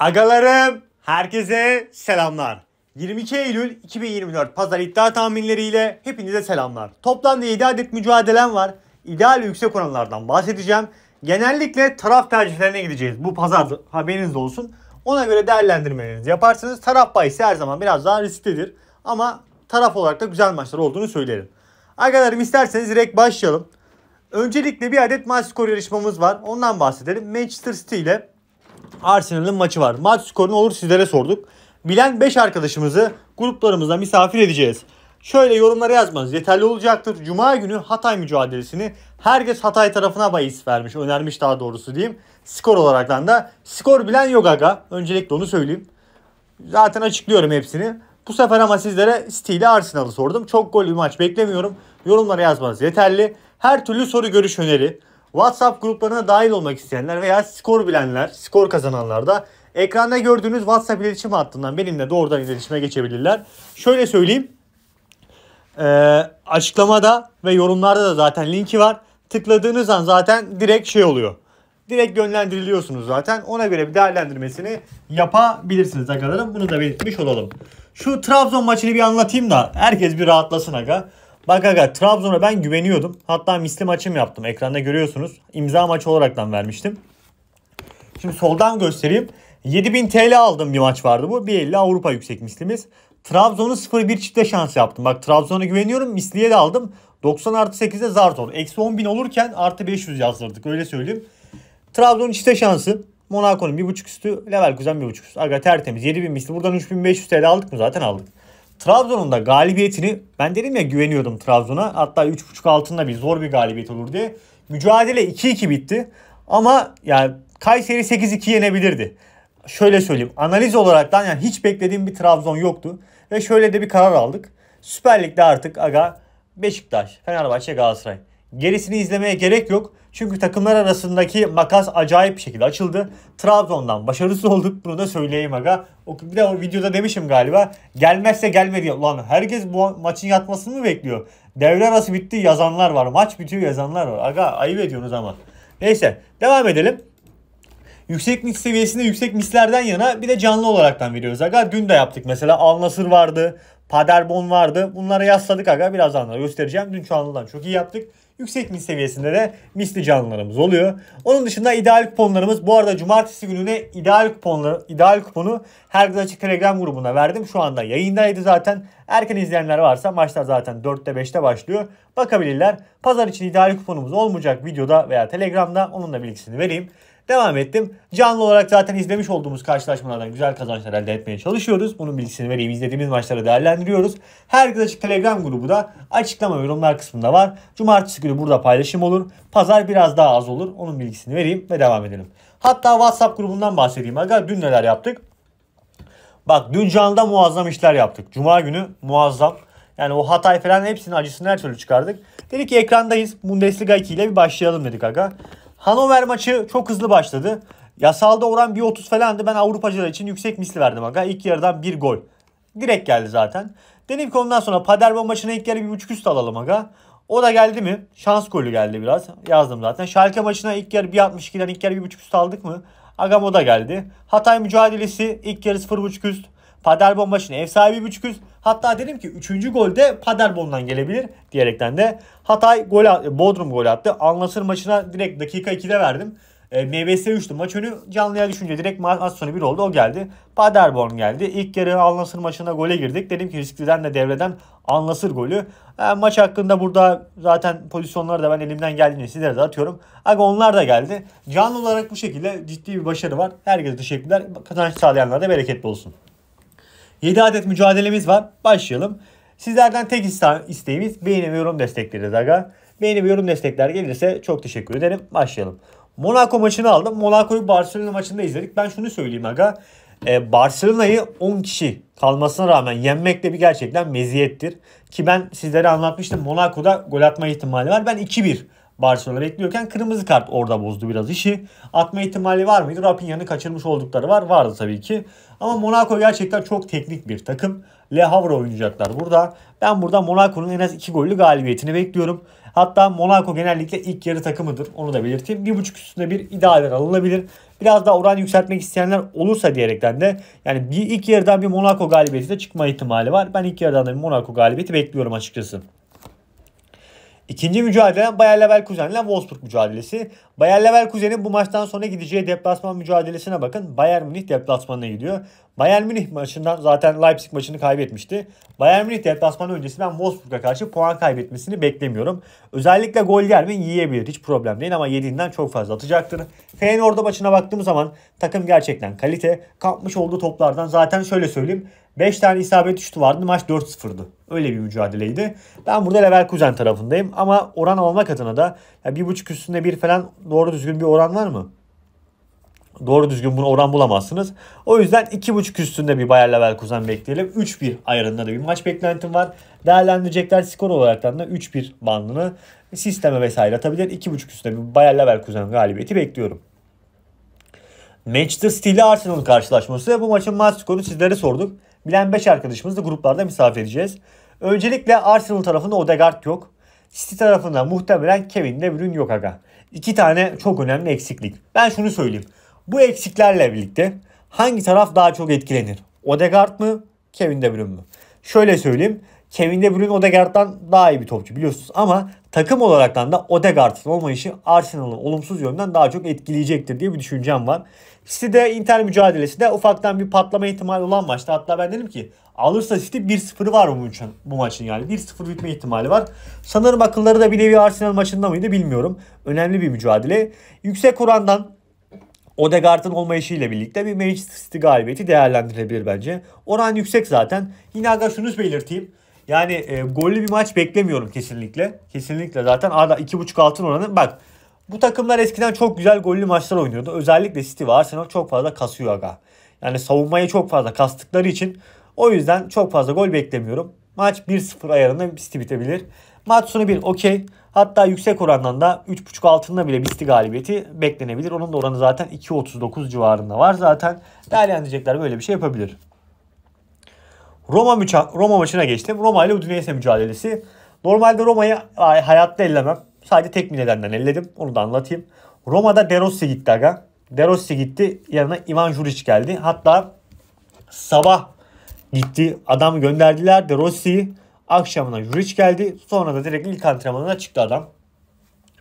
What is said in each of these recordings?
Agalarım, herkese selamlar. 22 Eylül 2024 pazar iddia tahminleriyle hepinize selamlar. Toplamda 7 adet mücadelem var. İdeal yüksek oranlardan bahsedeceğim. Genellikle taraf tercihlerine gideceğiz. Bu pazar haberiniz olsun. Ona göre değerlendirmelerinizi yaparsınız. Taraf bahisi her zaman biraz daha risklidir. Ama taraf olarak da güzel maçlar olduğunu söylerim. Agalarım isterseniz direkt başlayalım. Öncelikle bir adet maç skoru yarışmamız var. Ondan bahsedelim. Manchester City ile Arsenal'ın maçı var. Maç skorunu olur sizlere sorduk. Bilen 5 arkadaşımızı gruplarımızda misafir edeceğiz. Şöyle yorumlara yazmanız yeterli olacaktır. Cuma günü Hatay mücadelesini herkes Hatay tarafına bahis vermiş. Önermiş daha doğrusu diyeyim. Skor olaraktan da. Skor bilen yok aga. Öncelikle onu söyleyeyim. Zaten açıklıyorum hepsini. Bu sefer ama sizlere City ile Arsenal'ı sordum. Çok gol bir maç beklemiyorum. Yorumlara yazmanız yeterli. Her türlü soru görüş öneri. WhatsApp gruplarına dahil olmak isteyenler veya skor bilenler, skor kazananlar da ekranda gördüğünüz WhatsApp iletişim hattından benimle doğrudan iletişime geçebilirler. Şöyle söyleyeyim. E, açıklamada ve yorumlarda da zaten linki var. Tıkladığınız an zaten direkt şey oluyor. Direkt yönlendiriliyorsunuz zaten. Ona göre bir değerlendirmesini yapabilirsiniz arkadaşlar. Bunu da belirtmiş olalım. Şu Trabzon maçını bir anlatayım da herkes bir rahatlasın aga. Bak aga Trabzon'a ben güveniyordum. Hatta misli maçım yaptım. Ekranda görüyorsunuz. İmza maçı olaraktan vermiştim. Şimdi soldan göstereyim. 7000 TL aldım bir maç vardı bu. 1.50 Avrupa yüksek mislimiz. Trabzon'u 0-1 çifte şans yaptım. Bak Trabzon'a güveniyorum. Misliye de aldım. 90 artı 8'de Zarton. Eksi 10 bin olurken artı 500 yazdırdık. Öyle söyleyeyim. Trabzon'un çifte şansı. Monaco'nun 1.5 üstü. Leverkusen 1.5 üstü. Aga tertemiz. 7000 misli. Buradan 3500 TL aldık mı? Zaten aldık. Trabzon'un da galibiyetini ben dedim ya güveniyordum Trabzon'a. Hatta 3.5 altında bir zor bir galibiyet olur diye. Mücadele 2-2 bitti. Ama yani Kayseri 8-2 yenebilirdi. Şöyle söyleyeyim. Analiz olaraktan yani hiç beklediğim bir Trabzon yoktu. Ve şöyle de bir karar aldık. Süper Lig'de artık aga Beşiktaş, Fenerbahçe, Galatasaray. Gerisini izlemeye gerek yok. Çünkü takımlar arasındaki makas acayip bir şekilde açıldı. Trabzon'dan başarısız olduk bunu da söyleyeyim aga. Bir de o videoda demişim galiba. Gelmezse gelme diye. lan. herkes bu maçın yatmasını mı bekliyor? Devre arası bitti yazanlar var. Maç bitiyor yazanlar var. Aga ayıp ediyorsunuz ama. Neyse devam edelim. Yüksek mix seviyesinde yüksek mislerden yana bir de canlı olaraktan veriyoruz aga. Dün de yaptık mesela Al Nasır vardı, Paderbon vardı. Bunlara yasladık aga. Birazdan da göstereceğim. Dün canlıdan çok iyi yaptık. Yüksek mis seviyesinde de misli canlılarımız oluyor. Onun dışında ideal kuponlarımız bu arada cumartesi gününe ideal kuponları ideal kuponu her gün açık Telegram grubuna verdim. Şu anda yayındaydı zaten. Erken izleyenler varsa maçlar zaten 4'te 5'te başlıyor. Bakabilirler. Pazar için ideal kuponumuz olmayacak videoda veya Telegram'da onunla da bilgisini vereyim devam ettim. Canlı olarak zaten izlemiş olduğumuz karşılaşmalardan güzel kazançlar elde etmeye çalışıyoruz. Bunun bilgisini vereyim. İzlediğimiz maçları değerlendiriyoruz. Herkes açık Telegram grubu da açıklama ve yorumlar kısmında var. Cumartesi günü burada paylaşım olur. Pazar biraz daha az olur. Onun bilgisini vereyim ve devam edelim. Hatta WhatsApp grubundan bahsedeyim. Aga dün neler yaptık? Bak dün canlıda muazzam işler yaptık. Cuma günü muazzam. Yani o Hatay falan hepsinin acısını her türlü çıkardık. Dedik ki ekrandayız. Bundesliga 2 ile bir başlayalım dedik aga. Hanover maçı çok hızlı başladı. Yasalda oran 1.30 falandı. Ben Avrupacılar için yüksek misli verdim aga. İlk yarıdan bir gol. Direkt geldi zaten. Dedim ki ondan sonra Paderborn maçına ilk yarı 1.5 üst alalım aga. O da geldi mi? Şans golü geldi biraz. Yazdım zaten. Schalke maçına ilk yarı 1.62'den ilk yarı 1.5 üst aldık mı? Agam o da geldi. Hatay mücadelesi ilk yarı 0.5 üst. Paderborn maçına ev sahibi 1.5 üst. Hatta dedim ki 3. golde Paderborn'dan gelebilir diyerekten de Hatay gol Bodrum gol attı. Anlasır maçına direkt dakika 2'de verdim. E, MBS 3'tü maç önü canlıya düşünce direkt maç az sonra 1 oldu o geldi. Paderborn geldi. İlk yarı Anlasır maçına gole girdik. Dedim ki riskliden de devreden Anlasır golü. E, maç hakkında burada zaten pozisyonları da ben elimden geldiğince sizlere de atıyorum. Aga onlar da geldi. Canlı olarak bu şekilde ciddi bir başarı var. Herkese teşekkürler. Kazanç sağlayanlara da bereketli olsun. 7 adet mücadelemiz var. Başlayalım. Sizlerden tek isteğimiz beğeni ve yorum destekleriz aga. Beğeni ve yorum destekler gelirse çok teşekkür ederim. Başlayalım. Monaco maçını aldım. Monaco'yu Barcelona maçında izledik. Ben şunu söyleyeyim aga. Ee, Barcelona'yı 10 kişi kalmasına rağmen yenmek de bir gerçekten meziyettir. Ki ben sizlere anlatmıştım. Monaco'da gol atma ihtimali var. Ben 2-1 Barcelona bekliyorken kırmızı kart orada bozdu biraz işi. Atma ihtimali var mıydı? Rapinha'nı kaçırmış oldukları var. Vardı tabii ki. Ama Monaco gerçekten çok teknik bir takım. Le Havre oynayacaklar burada. Ben burada Monaco'nun en az 2 gollü galibiyetini bekliyorum. Hatta Monaco genellikle ilk yarı takımıdır. Onu da belirteyim. 1.5 üstünde bir idealer alınabilir. Biraz daha oran yükseltmek isteyenler olursa diyerekten de yani bir ilk yarıdan bir Monaco galibiyeti de çıkma ihtimali var. Ben ilk yarıdan da bir Monaco galibiyeti bekliyorum açıkçası. İkinci mücadele Bayer Leverkusen ile Wolfsburg mücadelesi. Bayer Leverkusen'in bu maçtan sonra gideceği deplasman mücadelesine bakın. Bayern Münih deplasmanına gidiyor. Bayern Münih maçından zaten Leipzig maçını kaybetmişti. Bayern Münih deplasmanı öncesi ben Wolfsburg'a karşı puan kaybetmesini beklemiyorum. Özellikle gol yer mi yiyebilir hiç problem değil ama yediğinden çok fazla atacaktır. Feyenoord'a maçına baktığım zaman takım gerçekten kalite. Kapmış olduğu toplardan zaten şöyle söyleyeyim. 5 tane isabet şutu vardı maç 4-0'dı. Öyle bir mücadeleydi. Ben burada Leverkusen tarafındayım ama oran almak adına da ya bir buçuk üstünde bir falan doğru düzgün bir oran var mı? Doğru düzgün bunu oran bulamazsınız. O yüzden iki buçuk üstünde bir Bayer Leverkusen bekleyelim. 3-1 ayarında da bir maç beklentim var. Değerlendirecekler skor olarak da 3-1 bandını sisteme vesaire atabilir. buçuk üstünde bir Bayer Leverkusen galibiyeti bekliyorum. Manchester City ile Arsenal karşılaşması. Bu maçın maç skoru sizlere sorduk. Bilen 5 arkadaşımızı gruplarda misafir edeceğiz. Öncelikle Arsenal tarafında Odegaard yok. City tarafında muhtemelen Kevin De Bruyne yok aga. İki tane çok önemli eksiklik. Ben şunu söyleyeyim. Bu eksiklerle birlikte hangi taraf daha çok etkilenir? Odegaard mı? Kevin De Bruyne mü? Şöyle söyleyeyim. Kevin De Bruyne Odegaard'dan daha iyi bir topçu biliyorsunuz ama takım olaraktan da Odegaard'ın olmayışı Arsenal'ı olumsuz yönden daha çok etkileyecektir diye bir düşüncem var. City'de Inter mücadelesi de ufaktan bir patlama ihtimali olan maçta. Hatta ben dedim ki alırsa City 1-0 var bu maçın, bu maçın yani. 1-0 bitme ihtimali var. Sanırım akılları da bir nevi Arsenal maçında mıydı bilmiyorum. Önemli bir mücadele. Yüksek orandan Odegaard'ın olmayışı ile birlikte bir Manchester City galibiyeti değerlendirilebilir bence. Oran yüksek zaten. Yine aga şunu belirteyim. Yani e, gollü bir maç beklemiyorum kesinlikle. Kesinlikle zaten arada 2.5 altın oranı. Bak bu takımlar eskiden çok güzel gollü maçlar oynuyordu. Özellikle City ve Arsenal çok fazla kasıyor aga. Yani savunmayı çok fazla kastıkları için o yüzden çok fazla gol beklemiyorum. Maç 1-0 ayarında City bitebilir. Maç sonu 1 okey. Hatta yüksek orandan da 3.5 altında bile City galibiyeti beklenebilir. Onun da oranı zaten 2.39 civarında var zaten. Değerlendirecekler böyle bir şey yapabilir. Roma, müça- Roma maçına geçtim. Roma ile Udinese mücadelesi. Normalde Roma'yı hayatta ellemem. Sadece tek bir nedenden elledim. Onu da anlatayım. Roma'da De Rossi gitti aga. De Rossi gitti. Yanına Ivan Juric geldi. Hatta sabah gitti. Adam gönderdiler De Rossi'yi. Akşamına Juric geldi. Sonra da direkt ilk antrenmanına çıktı adam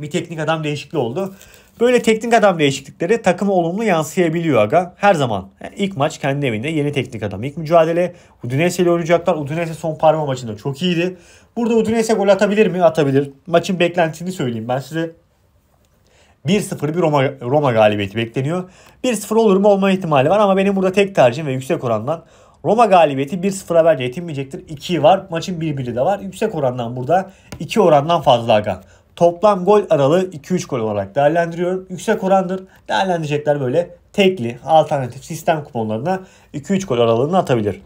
bir teknik adam değişikliği oldu. Böyle teknik adam değişiklikleri takıma olumlu yansıyabiliyor aga. Her zaman. Yani ilk maç kendi evinde yeni teknik adam. İlk mücadele Udinese ile oynayacaklar. Udinese son parma maçında çok iyiydi. Burada Udinese gol atabilir mi? Atabilir. Maçın beklentisini söyleyeyim ben size. 1-0 bir Roma, Roma galibiyeti bekleniyor. 1-0 olur mu olma ihtimali var ama benim burada tek tercihim ve yüksek orandan Roma galibiyeti 1-0'a bence yetinmeyecektir. 2 var. Maçın 1-1'i de var. Yüksek orandan burada 2 orandan fazla aga. Toplam gol aralığı 2-3 gol olarak değerlendiriyorum. Yüksek orandır. Değerlendirecekler böyle tekli alternatif sistem kuponlarına 2-3 gol aralığını atabilir.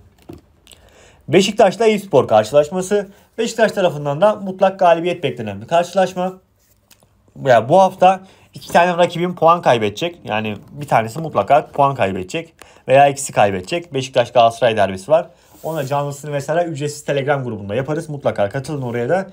Beşiktaş'la Eyüpspor karşılaşması. Beşiktaş tarafından da mutlak galibiyet beklenen bir karşılaşma. Ya bu hafta iki tane rakibim puan kaybedecek. Yani bir tanesi mutlaka puan kaybedecek veya ikisi kaybedecek. Beşiktaş Galatasaray derbisi var. Ona canlısını vesaire ücretsiz Telegram grubunda yaparız. Mutlaka katılın oraya da.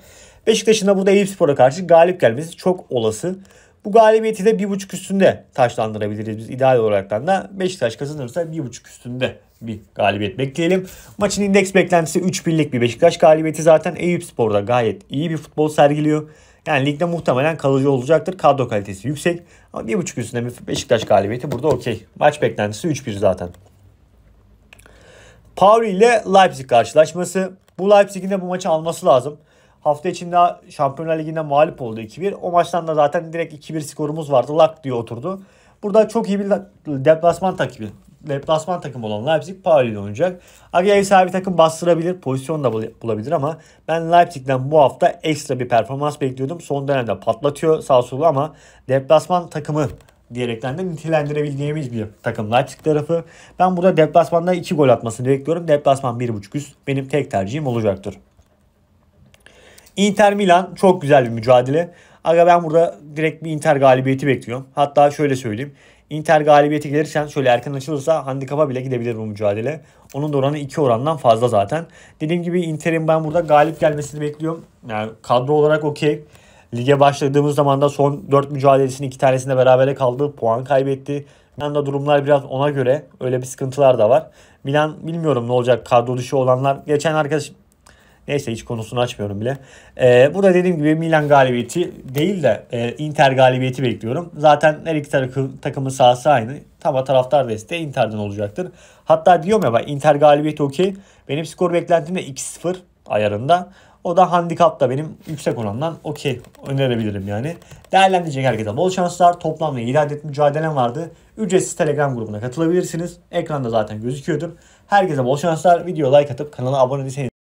Beşiktaş'ın da burada Spor'a karşı galip gelmesi çok olası. Bu galibiyeti de 1.5 üstünde taşlandırabiliriz biz ideal olaraktan da. Beşiktaş kazanırsa 1.5 üstünde bir galibiyet bekleyelim. Maçın indeks beklentisi 3 birlik bir Beşiktaş galibiyeti zaten Eyüp Spor'da gayet iyi bir futbol sergiliyor. Yani ligde muhtemelen kalıcı olacaktır. Kadro kalitesi yüksek. Ama 1.5 üstünde bir Beşiktaş galibiyeti burada okey. Maç beklentisi 3-1 zaten. Pauli ile Leipzig karşılaşması. Bu Leipzig'in de bu maçı alması lazım. Hafta içinde Şampiyonlar Ligi'nde mağlup oldu 2-1. O maçtan da zaten direkt 2-1 skorumuz vardı. Lak diye oturdu. Burada çok iyi bir deplasman takibi. Deplasman takım olan Leipzig Paris'de oynayacak. Aga ev sahibi takım bastırabilir, pozisyon da bulabilir ama ben Leipzig'den bu hafta ekstra bir performans bekliyordum. Son dönemde patlatıyor sağ solu ama deplasman takımı diyerekten de nitelendirebildiğimiz bir takım Leipzig tarafı. Ben burada deplasmanda 2 gol atmasını bekliyorum. Deplasman 1.5 üst benim tek tercihim olacaktır. Inter Milan çok güzel bir mücadele. Aga ben burada direkt bir Inter galibiyeti bekliyorum. Hatta şöyle söyleyeyim. Inter galibiyeti gelirken şöyle erken açılırsa handikapa bile gidebilir bu mücadele. Onun da oranı 2 orandan fazla zaten. Dediğim gibi Inter'in ben burada galip gelmesini bekliyorum. Yani kadro olarak okey. Lige başladığımız zaman da son 4 mücadelesinin 2 tanesinde berabere kaldı. Puan kaybetti. Milan'da durumlar biraz ona göre öyle bir sıkıntılar da var. Milan bilmiyorum ne olacak kadro dışı olanlar. Geçen arkadaş Neyse hiç konusunu açmıyorum bile. E, ee, burada dediğim gibi Milan galibiyeti değil de e, Inter galibiyeti bekliyorum. Zaten her iki takı, takımın sahası aynı. Tama taraftar desteği Inter'den olacaktır. Hatta diyorum ya ben Inter galibiyeti okey. Benim skor beklentim de 2-0 ayarında. O da handikap da benim yüksek orandan okey önerebilirim yani. Değerlendirecek herkese bol şanslar. Toplamda 7 adet mücadelem vardı. Ücretsiz Telegram grubuna katılabilirsiniz. Ekranda zaten gözüküyordur. Herkese bol şanslar. Video like atıp kanala abone değilseniz